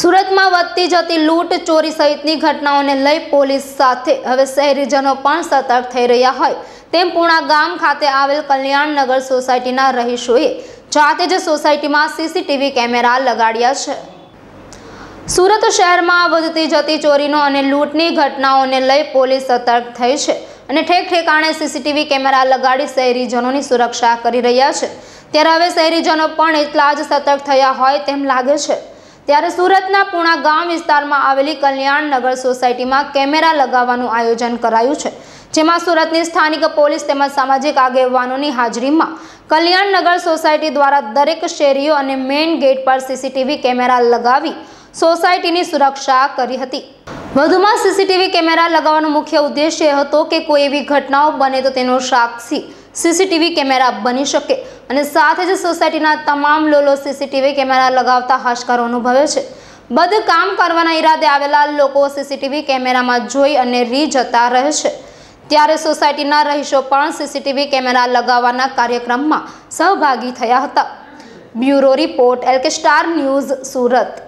સુરતમાં વધતી જતી લૂંટ ચોરી સહિતની ઘટનાઓને લઈ પોલીસ સાથે હવે શહેરીજનો પણ સતર્ક થઈ રહ્યા હોય તેમ પૂણા ગામ ખાતે આવેલ કલ્યાણનગર સોસાયટીના રહીશોએ જાતે જ સોસાયટીમાં સીસીટીવી કેમેરા લગાડ્યા છે સુરત શહેરમાં વધતી જતી ચોરીનો અને લૂંટની ઘટનાઓને લઈ પોલીસ સતર્ક થઈ છે અને ઠેક ઠેકાણે સીસીટીવી કેમેરા લગાડી શહેરીજનોની સુરક્ષા કરી રહ્યા છે ત્યારે હવે શહેરીજનો પણ એટલા જ સતર્ક થયા હોય તેમ લાગે છે ત્યારે સુરતના પૂણા ગામ વિસ્તારમાં આવેલી કલ્યાણનગર સોસાયટીમાં કેમેરા લગાવવાનું આયોજન કરાયું છે જેમાં સુરતની સ્થાનિક પોલીસ તેમજ સામાજિક આગેવાનોની હાજરીમાં કલ્યાણનગર સોસાયટી દ્વારા દરેક શેરીઓ અને મેઇન ગેટ પર સીસીટીવી કેમેરા લગાવી સોસાયટીની સુરક્ષા કરી હતી વધુમાં સીસીટીવી કેમેરા લગાવવાનો મુખ્ય ઉદ્દેશ્ય હતો કે કોઈ એવી ઘટનાઓ બને તો તેનો સાક્ષી સીસીટીવી કેમેરા બની શકે અને સાથે જ સોસાયટીના તમામ લોલો સીસીટીવી કેમેરા લગાવતા હાશકારો અનુભવે છે બધું કામ કરવાના ઈરાદે આવેલા લોકો સીસીટીવી કેમેરામાં જોઈ અને રી જતા રહે છે ત્યારે સોસાયટીના રહીશો પણ સીસીટીવી કેમેરા લગાવવાના કાર્યક્રમમાં સહભાગી થયા હતા bureau report LK star news Surat